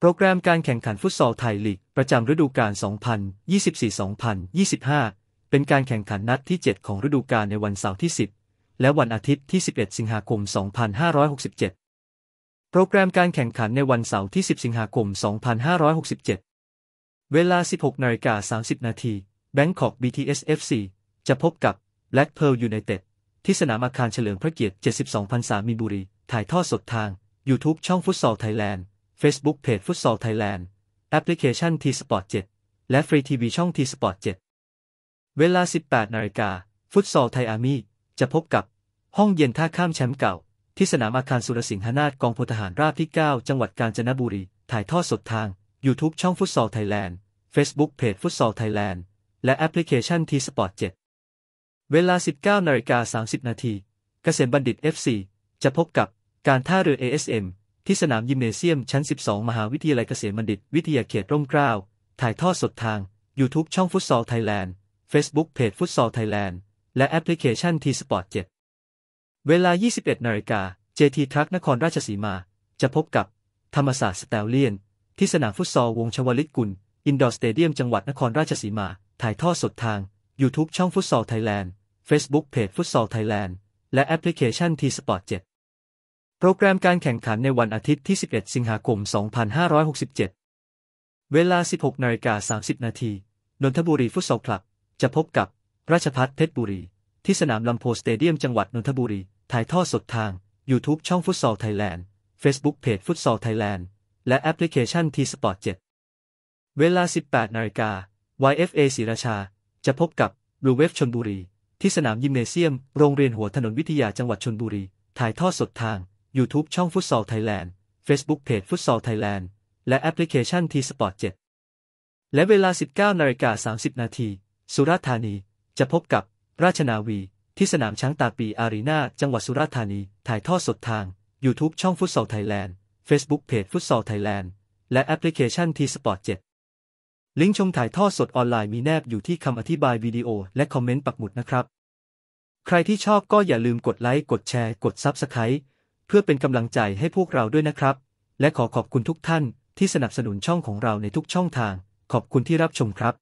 โปรแกรมการแข่งขันฟุตซอลไทยลีกประจำฤดูกาล 2024-2025 เป็นการแข่งขันนัดที่ 7 ของฤดูกาลในวันเสาร์ที่ 10 และวันอาทิตย์ที่ 11 สิงหาคม 2567 โปรแกรมการแข่งขันในวันเสาร์ที่ 10 สิงหาคม 2567 เวลา 16นาฬิกา 30 นาที Bangkok BTS FC จะพบกับ Black Pearl United ที่สนามอาคารเฉลิมพระเกียรติ 72 0 0 0สามีนบุรี ถ่ายทอดสดทาง YouTube ช่องฟุตซอลไทยแลนด์ Facebook Page ฟุตซอลไทยแลนด์แอปพลิเคชัน T Sport 7 และฟรีทีวีช่อง T Sport 7 เวลา 18นาฬิกาฟุตซอลไทยอาร์มี่จะพบกับห้องเย็นท่าข้ามแชมป์เก่า ที่สนามอาคารสุรสิงหนาถกองพลทหารราบที่ 9 จังหวัดกาญจนบุรีถ่ายทอดสดทาง YouTube ช่องฟุตซอลไทยแลนด์ Facebook เพจฟุตซอลไทยแลนด์และแอปพลิเคชัน T Sport 7 เวลา 19นาฬิกา 30 นาทีเกษมบัณฑิต FC จะพบกับการท่าเรือ ASM ที่สนามยิมเนเซียมชั้น 12 มหาวิทยาลัยเกษมบัณฑิตวิทยาเขตร่มเกล้า ถ่ายทอดสดทาง YouTube ช่องฟุตซอลไทยแลนด์ Facebook เพจฟุตซอลไทยแลนด์และแอปพลิเคชันทีสปอร์ต7เวลา 21 นาฬิกา JT ทรัคนครราชสีมา จะพบกับ ธรรมศาสตร์สแตลเลียน ที่สนามฟุตซอลวงชวลิตกุลอินดอร์สเตเดียมจังหวัดนครราชสีมา ถ่ายทอดสดทาง YouTube ช่องฟุตซอลไทยแลนด์ Facebook เพจฟุตซอลไทยแลนด์และแอปพลิเคชันทีสปอร์ต7โปรแกรมการแข่งขันในวันอาทิตย์ที่ 11 สิงหาคม 2567 เวลา 16นาฬิกา30 นาที นนทบุรีฟุตซอลคลับ จะพบกับราชพัฒเพชรบุรี ที่สนามลำโพสเตเดียมจังหวัดนนทบุรี ถ่ายทอดสดทาง YouTube ช่องฟุตซอลไทยแลนด์ Facebook เพจฟุตซอลไทยแลนด์และแอปพลิเคชันทีสปอร์ต7เวลา 18นาฬิกา YFA ศรีราชา จะพบกับลูเวฟชนบุรี ที่สนามยิมเนเซียมโรงเรียนหัวถนนวิทยาจังหวัดชนบุรี ถ่ายทอดสดทาง YouTube ช่องฟุตซอลไทยแลนด์ Facebook เพจฟุตซอลไทยแลนด์และแอปพลิเคชันทีสปอร์ต7และเวลา 19นาฬิกา30นาทีสุราษฎร์ธานีจะพบกับ ราชนาวี ที่สนามช้างตาปีอารีนาจังหวัดสุราษฎร์ธานี ถ่ายทอดสดทาง YouTube ช่องฟุตซอลไทยแลนด์ Facebook เพจฟุตซอลไทยแลนด์และแอปพลิเคชันทีสปอร์ต7ลิงก์ชมถ่ายทอดสดออนไลน์มีแนบอยู่ที่คำอธิบายวิดีโอ และคอมเมนต์ปักหมุดนะครับ ใครที่ชอบก็อย่าลืมกดไลค์กดแชร์กดซับสไคร b e เพื่อเป็นกำลังใจให้พวกเราด้วยนะครับ และขอขอบคุณทุกท่านที่สนับสนุนช่องของเราในทุกช่องทาง ขอบคุณที่รับชมครับ